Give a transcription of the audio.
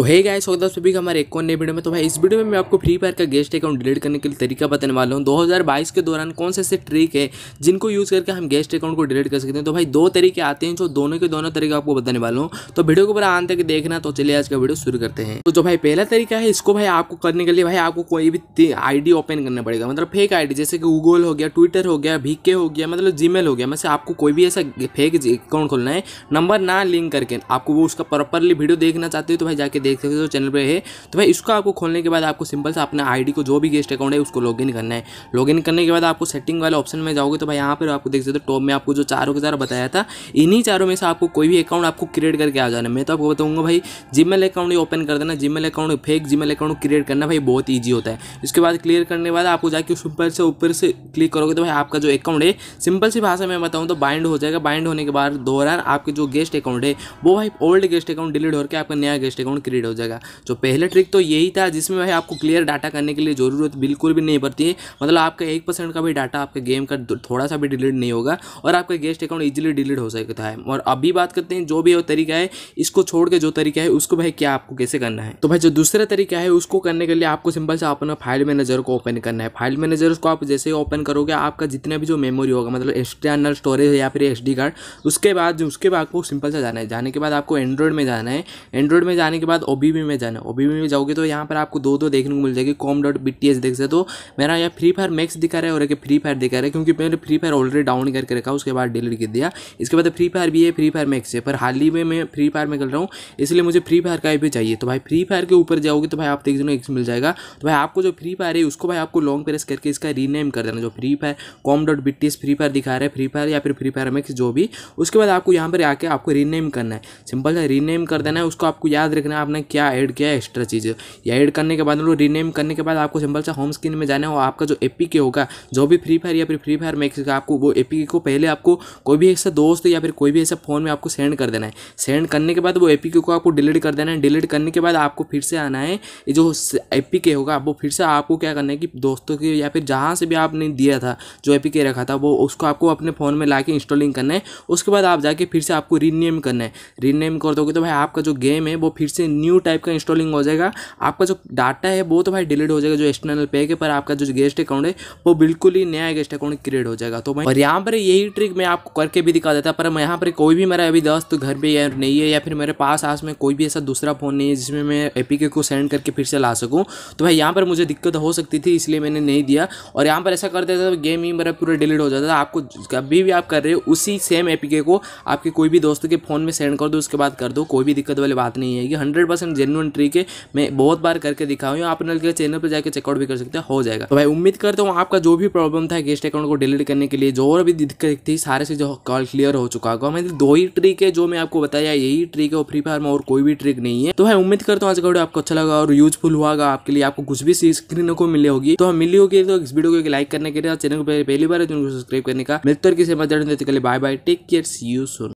तो hey guys स्वागत है सभी का हमारे एक और नई वीडियो में तो भाई इस वीडियो में मैं आपको फ्री फायर का गेस्ट अकाउंट डिलीट करने के लिए तरीका बताने वाला हूँ 2022 के दौरान कौन से ऐसे ट्रिक है जिनको यूज़ करके हम गेस्ट अकाउंट को डिलीट कर सकते हैं तो भाई दो तरीके आते हैं जो दोनों के दोनों तरीके आपको बताने वाला हूँ तो वीडियो को पूरा आन तक देखना तो चलिए आज का वीडियो शुरू करते हैं तो जो भाई पहला तरीका है इसको भाई आपको करने के लिए भाई आपको कोई भी आई ओपन करना पड़ेगा मतलब फेक आई जैसे कि गूगल हो गया ट्विटर हो गया भीके हो गया मतलब जी हो गया मैसे मतलब आपको कोई भी ऐसा फेक अकाउंट खोलना है नंबर ना लिंक करके आपको वो उसका प्रॉपरली वीडियो देखना चाहते हो तो भाई जाके देख सकते हो तो चैनल पर है तो भाई इसको आपको खोलने के बाद आपको सिंपल से अपना आईडी को जो भी गेस्ट अकाउंट है उसको लॉगिन करना है लॉगिन करने के बाद आपको सेटिंग वाले ऑप्शन में जाओगे तो भाई यहाँ पर आपको देख सकते हो टॉप में आपको जो चारों के चारों बताया था इन्हीं चारों में से आपको कोई भी अकाउंट आपको क्रिएट करके आ जाना मैं तो आपको बताऊंगा भाई जीमेल अकाउंट ओपन कर देना Gmail account fake Gmail account create करना भाई बहुत ईजी होता है इसके बाद क्लियर करने के बाद आपको जाके ऊपर से ऊपर से क्लिक करोगे तो भाई आपका जो अकाउंट है सिंपल सी भाषा में बताऊँ तो बाइंड हो जाएगा बाइंड होने के बाद दौरान आपके जो गेस्ट अकाउंट है वो भाई ओल्ड गेस्ट अकाउंट डिलीट होकर आपका नया गेस्ट अकाउंट क्रिएट कंप्लीट हो जाएगा तो पहले ट्रिक तो यही था जिसमें भाई आपको क्लियर डाटा करने के लिए ज़रूरत बिल्कुल भी नहीं पड़ती है मतलब आपका एक परसेंट का भी डाटा आपके गेम का थोड़ा सा भी डिलीट नहीं होगा और आपका गेस्ट अकाउंट ईजिली डिलीट हो सकता है और अभी बात करते हैं जो भी वो तरीका है इसको छोड़ के जो तरीका है उसको भाई क्या आपको कैसे करना है तो भाई जो दूसरा तरीका है उसको करने के लिए आपको सिंपल से अपना फाइल मैनेजर को ओपन करना है फाइल मैनेजर को आप जैसे ही ओपन करोगे आपका जितना भी जो मेमोरी होगा मतलब एक्सटर्नल स्टोरेज या फिर एस कार्ड उसके बाद उसके बाद आपको सिंपल से जाना है जाने के बाद आपको एंड्रॉयड में जाना है एंड्रॉयड में जाने के बाद बाद ओ में जाना ओ में जाओगे तो यहाँ पर आपको दो दो देखने को मिल जाएगी कॉम डॉट बी देख सकते हो मेरा यहाँ फ्री फायर मैक्स दिखा रहा है और एक फ्री फायर दिखा रहा है क्योंकि मैंने फ्री फायर ऑलरेडी डाउन करके रखा उसके बाद डिलीट कर दिया इसके बाद फ्री फायर भी है फ्री फायर मैक्स है पर हाल ही में मैं फ्री फायर में कर रहा हूँ इसलिए मुझे फ्री फायर का भी चाहिए तो भाई फ्री फायर के ऊपर जाओगे तो भाई आप देख दोनों एक्स मिल जाएगा तो भाई आपको जो फ्री फायर है उसको भाई आपको लॉन्ग प्रेस करके इसका रीनेम कर देना जो Free Fire com dot B Free Fire दिखा रहा है फ्री फायर या फिर फ्री फायर मैक्स जो भी उसके बाद आपको यहाँ पर आके आपको रीनेम करना है सिंपल सा रीनेम कर देना है उसको आपको याद रखना है आप आपने क्या ऐड किया एक्स्ट्रा चीज़ें या ऐड करने के बाद मतलब रीनेम करने के बाद आपको सिंपल सा होम स्क्रीन में जाना हो आपका जो ए होगा जो भी फ्री फायर या फिर फ्री फायर मैक्स का आपको वो ए को पहले आपको कोई भी ऐसा दोस्त या फिर कोई भी ऐसा फ़ोन में आपको सेंड कर देना है सेंड करने के बाद वो ए को आपको डिलीट कर देना है डिलीट करने के बाद आपको फिर से आना है ये जो ए होगा वो फिर से आपको क्या करना है कि दोस्तों के या फिर जहाँ से भी आपने दिया था जो ए रखा था वो उसको आपको अपने फ़ोन में ला इंस्टॉलिंग करना है उसके बाद आप जाके फिर से आपको रीनेम करना है रीनेम कर दोगे तो भाई आपका जो गेम है वो फिर से न्यू टाइप का इंस्टॉलिंग हो जाएगा आपका जो डाटा है वो तो भाई डिलीट हो जाएगा जो एक्सटर्नल पैक है पर आपका जो गेस्ट अकाउंट है वो बिल्कुल ही नया गेस्ट अकाउंट क्रिएट हो जाएगा तो मैं और यहाँ पर यही ट्रिक मैं आपको करके भी दिखा देता पर यहाँ पर कोई भी मेरा अभी दोस्त घर पर या नहीं है या फिर मेरे पास आस में कोई भी ऐसा दूसरा फ़ोन नहीं है जिसमें मैं एपीके को सेंड करके फिर से ला सकूँ तो भाई यहाँ पर मुझे दिक्कत हो सकती थी इसलिए मैंने नहीं दिया और यहाँ पर ऐसा कर देता था गेम ही मेरा पूरा डिलीट हो जाता था आपको कभी भी आप कर रहे हो उसी सेम एपीके को आपके कोई भी दोस्त के फ़ोन में सेंड कर दो उसके बाद कर दो कोई भी दिक्कत वाली बात नहीं है कि हंड्रेड हंड्रेड जेनुअन ट्रिक है मैं बहुत बार करके दिखा या आप के चैनल पर जाकर चेकआउट भी कर सकते हैं हो जाएगा तो भाई उम्मीद करता हूँ आपका जो भी प्रॉब्लम था गेस्ट अकाउंट को डिलीट करने के लिए जो और भी दिक्कत थी सारे से जो कॉल क्लियर हो चुका होगा मैं दो ही ट्रिक है जो मैं आपको बताया यही ट्रिक है और फ्री फायर में और कोई भी ट्रिक नहीं है तो भाई उम्मीद करता हूँ आज का वीडियो आपको अच्छा लगा और यूजफुल हुआ आपके लिए आपको कुछ भी स्क्रीन को मिले होगी तो हम मिली होगी तो इस वीडियो को लाइक करने के लिए चैनल को पहली बार सब्सक्राइब तो करने का मिलते किसी मदद bye bye take care see you Son